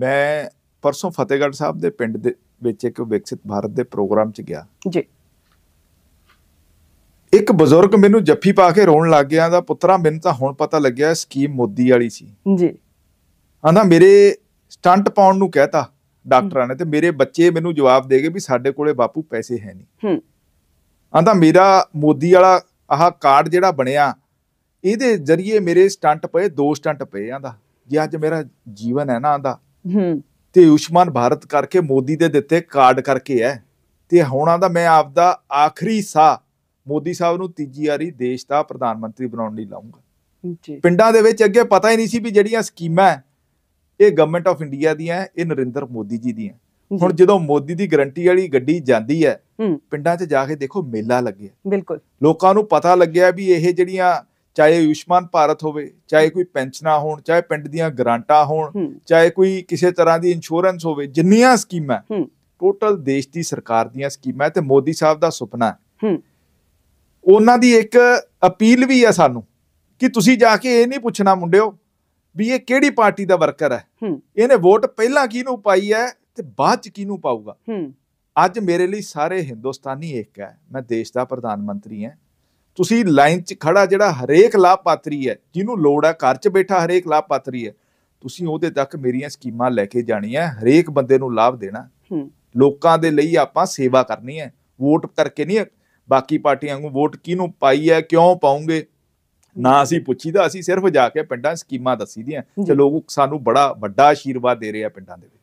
ਮੈਂ ਪਰਸੋਂ ਫਤਿਹਗੜ੍ਹ ਸਾਹਿਬ ਦੇ ਪਿੰਡ ਦੇ ਵਿੱਚ ਇੱਕ ਵਿਕਸਿਤ ਭਾਰਤ ਦੇ ਪ੍ਰੋਗਰਾਮ 'ਚ ਗਿਆ ਜੀ ਇੱਕ ਬਜ਼ੁਰਗ ਮੈਨੂੰ ਜੱਫੀ ਪਾ ਕੇ ਰੋਣ ਲੱਗ ਗਿਆ ਦਾ ਪੁੱਤਰਾ ਮੈਨੂੰ ਤਾਂ ਹੁਣ ਪਤਾ ਲੱਗਿਆ ਸਕੀਮ ਮੋਦੀ ਵਾਲੀ ਸੀ ਜੀ ਆਂਦਾ ਮੇਰੇ ਸਟੰਟ ਪਾਉਣ ਨੂੰ ਕਹਤਾ ਡਾਕਟਰਾਂ ਨੇ ਤੇ ਮੇਰੇ ਬੱਚੇ ਮੈਨੂੰ ਜਵਾਬ ਦੇ ਗਏ ਵੀ ਸਾਡੇ ਕੋਲੇ ਬਾਪੂ ਪੈਸੇ ਹੈ ਨਹੀਂ ਹੂੰ ਆਂਦਾ ਮੇਰਾ ਮੋਦੀ ਵਾਲਾ ਆਹ ਕਾਰਡ ਜਿਹੜਾ ਬਣਿਆ ਇਹਦੇ ਜ਼ਰੀਏ ਮੇਰੇ ਸਟੰਟ ਪਏ ਦੋ ਸਟੰਟ ਪਏ ਆਂਦਾ ਜੇ ਅੱਜ ਮੇਰਾ ਜੀਵਨ ਹੈ ਨਾ ਆਂਦਾ ਹੂੰ ਤੇ ਉਸ਼ਮਾਨ ਭਾਰਤ ਕਰਕੇ ਮੋਦੀ ਦੇ ਦਿੱਤੇ ਕਾਰਡ ਕਰਕੇ ਹੈ ਤੇ ਹੁਣਾਂ ਦਾ ਮੈਂ ਆਪ ਦਾ ਆਖਰੀ ਸਾਹ ਮੋਦੀ ਸਾਹਿਬ ਨੂੰ ਤੀਜੀ ਵਾਰੀ ਦੇਸ਼ ਦਾ ਪ੍ਰਧਾਨ ਮੰਤਰੀ ਬਣਾਉਣ ਲਈ ਲਾਉਂਗਾ ਜੀ ਪਿੰਡਾਂ ਦੇ ਵਿੱਚ ਅੱਗੇ ਪਤਾ ਹੀ ਨਹੀਂ ਸੀ ਵੀ ਜਿਹੜੀਆਂ ਸਕੀਮਾਂ ਇਹ ਗਵਰਨਮੈਂਟ ਆਫ ਇੰਡੀਆ ਦੀਆਂ ਇਹ ਨਰਿੰਦਰ ਮੋਦੀ ਜੀ ਦੀਆਂ ਹੁਣ ਜਦੋਂ ਮੋਦੀ ਦੀ ਗਰੰਟੀ ਵਾਲੀ ਗੱਡੀ ਜਾਂਦੀ ਹੈ ਪਿੰਡਾਂ 'ਚ ਜਾ ਕੇ ਦੇਖੋ ਮੇਲਾ ਲੱਗਿਆ ਬਿਲਕੁਲ ਲੋਕਾਂ ਨੂੰ ਪਤਾ ਲੱਗਿਆ ਵੀ ਇਹ ਜਿਹੜੀਆਂ ਚਾਹੇ ਯੂਸ਼ਮਾਨ ਭਾਰਤ ਹੋਵੇ ਚਾਹੇ ਕੋਈ ਪੈਨਸ਼ਨਾ ਹੋਣ ਚਾਹੇ ਪਿੰਡ ਦੀਆਂ ਗਰਾਂਟਾਂ ਹੋਣ ਚਾਹੇ ਕੋਈ ਕਿਸੇ ਤਰ੍ਹਾਂ ਦੀ ਇੰਸ਼ੋਰੈਂਸ ਹੋਵੇ ਜਿੰਨੀਆਂ ਸਕੀਮਾਂ ਟੋਟਲ ਦੇਸ਼ ਦੀ ਸਰਕਾਰ ਦੀਆਂ ਸਕੀਮਾਂ ਤੇ ਮੋਦੀ ਸਾਹਿਬ ਦਾ ਸੁਪਨਾ ਹੈ ਉਹਨਾਂ ਦੀ ਇੱਕ ਅਪੀਲ ਵੀ ਹੈ ਸਾਨੂੰ ਕਿ ਤੁਸੀਂ ਜਾ ਕੇ ਇਹ ਨਹੀਂ ਪੁੱਛਣਾ ਮੁੰਡਿਓ ਵੀ ਇਹ ਕਿਹੜੀ ਪਾਰਟੀ ਦਾ ਵਰਕਰ ਹੈ ਇਹਨੇ ਵੋਟ ਪਹਿਲਾਂ ਕਿਹਨੂੰ ਪਾਈ ਹੈ ਤੇ ਬਾਅਦ ਚ ਕਿਹਨੂੰ ਪਾਊਗਾ ਅੱਜ ਮੇਰੇ ਲਈ ਸਾਰੇ ਹਿੰਦੁਸਤਾਨੀ ਇੱਕ ਹੈ ਮੈਂ ਦੇਸ਼ ਦਾ ਪ੍ਰਧਾਨ ਮੰਤਰੀ ਹਾਂ ਤੁਸੀਂ ਲਾਈਨ 'ਚ ਖੜਾ ਜਿਹੜਾ ਹਰੇਕ ਲਾਭਪਾਤਰੀ ਹੈ ਜਿਹਨੂੰ ਲੋੜ ਹੈ ਘਰ 'ਚ ਬੈਠਾ ਹਰੇਕ ਲਾਭਪਾਤਰੀ ਹੈ ਤੁਸੀਂ ਉਹਦੇ ਤੱਕ ਮੇਰੀਆਂ ਸਕੀਮਾਂ ਲੈ ਕੇ ਜਾਣੀਆਂ ਹਰੇਕ ਬੰਦੇ ਨੂੰ ਲਾਭ ਦੇਣਾ ਲੋਕਾਂ ਦੇ ਲਈ ਆਪਾਂ ਸੇਵਾ ਕਰਨੀ ਹੈ ਵੋਟ ਕਰਕੇ ਨਹੀਂ ਬਾਕੀ ਪਾਰਟੀਆਂ ਨੂੰ ਵੋਟ ਕਿਹਨੂੰ ਪਾਈ ਹੈ ਕਿਉਂ ਪਾਉਂਗੇ ਨਾ ਅਸੀਂ ਪੁੱਛੀਦਾ ਅਸੀਂ ਸਿਰਫ ਜਾ ਕੇ ਪਿੰਡਾਂ ਸਕੀਮਾਂ ਦੱਸੀਦੀਆਂ ਤੇ ਲੋਕ ਸਾਨੂੰ ਬੜਾ ਵੱਡਾ ਆਸ਼ੀਰਵਾਦ ਦੇ ਰਹੇ ਆ ਪਿੰਡਾਂ ਦੇ